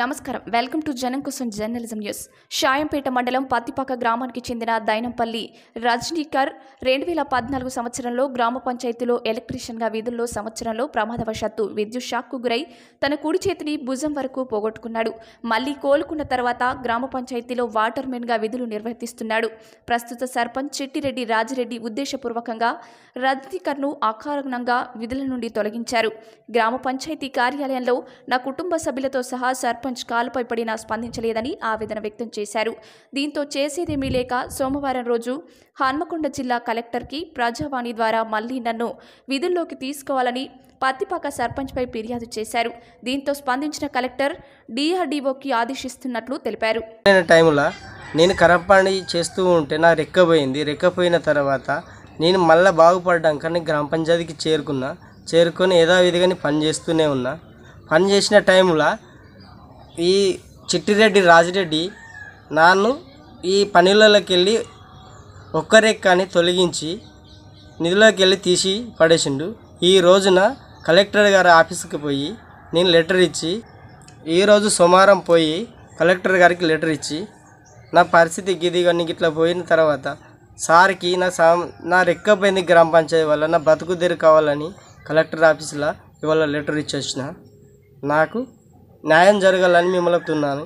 నమస్కారం welcome to జనం కోసం జర్నలిజం న్యూస్ షాయంపేట మండలం పత్తిపాక గ్రామానికి చెందిన దైనంపల్లి రజనీకర్ రెండు వేల పద్నాలుగు సంవత్సరంలో గ్రామ పంచాయతీలో ఎలక్ట్రీషియన్గా వీధుల్లో సంవత్సరంలో ప్రమాదవశాత్తు విద్యుత్ షాక్కు గురై తన కుడి చేతిని భుజం వరకు పోగొట్టుకున్నాడు మళ్లీ కోలుకున్న తర్వాత గ్రామ పంచాయతీలో వాటర్మెన్గా విధులు నిర్వర్తిస్తున్నాడు ప్రస్తుత సర్పంచ్ చెట్టిరెడ్డి రాజిరెడ్డి ఉద్దేశపూర్వకంగా రజనీకర్ను అకారణంగా విధుల నుండి తొలగించారు గ్రామ పంచాయతీ కార్యాలయంలో నా కుటుంబ సభ్యులతో సహా సర్పంచ్ సర్పంచ్ కాలుపై పడినా స్పందించలేదని ఆవేదన వ్యక్తం చేశారు దీంతో చేసేదేమీ లేక సోమవారం రోజు హన్మకొండ జిల్లా కలెక్టర్కి ప్రజావాణి ద్వారా మళ్లీ నన్ను విధుల్లోకి తీసుకోవాలని పత్తిపాక సర్పంచ్పై ఫిర్యాదు చేశారు దీంతో స్పందించిన కలెక్టర్ డిఆర్డీఓకి ఆదేశిస్తున్నట్లు తెలిపారు నేను కరపాణి చేస్తూ ఉంటే నా రెక్కపోయింది రెక్కపోయిన తర్వాత నేను మళ్ళీ బాగుపడ్డాక నేను గ్రామ పంచాయతీకి చేరుకున్నా చేరుకొని యథావిధిగా పని చేస్తూనే ఉన్నా పని చేసిన టైంలో ఈ చిట్టిరెడ్డి రాజిరెడ్డి నాన్ను ఈ పనులలోకి వెళ్ళి ఒక్కరెక్కని తొలగించి నిధులకి వెళ్ళి తీసి పడేసిండు ఈ రోజున కలెక్టర్ గారి ఆఫీస్కి పోయి నేను లెటర్ ఇచ్చి ఈరోజు సోమవారం పోయి కలెక్టర్ గారికి లెటర్ ఇచ్చి నా పరిస్థితి గిది కానీ ఇట్లా పోయిన తర్వాత సార్కి నా సా నా రెక్కపోయింది గ్రామ పంచాయతీ వల్ల నా బతుకు తెరు కావాలని కలెక్టర్ ఆఫీస్లో ఇవాళ లెటర్ ఇచ్చి వచ్చిన నాకు న్యాయం జరగాలని మిమ్మల్ని చెప్తున్నాను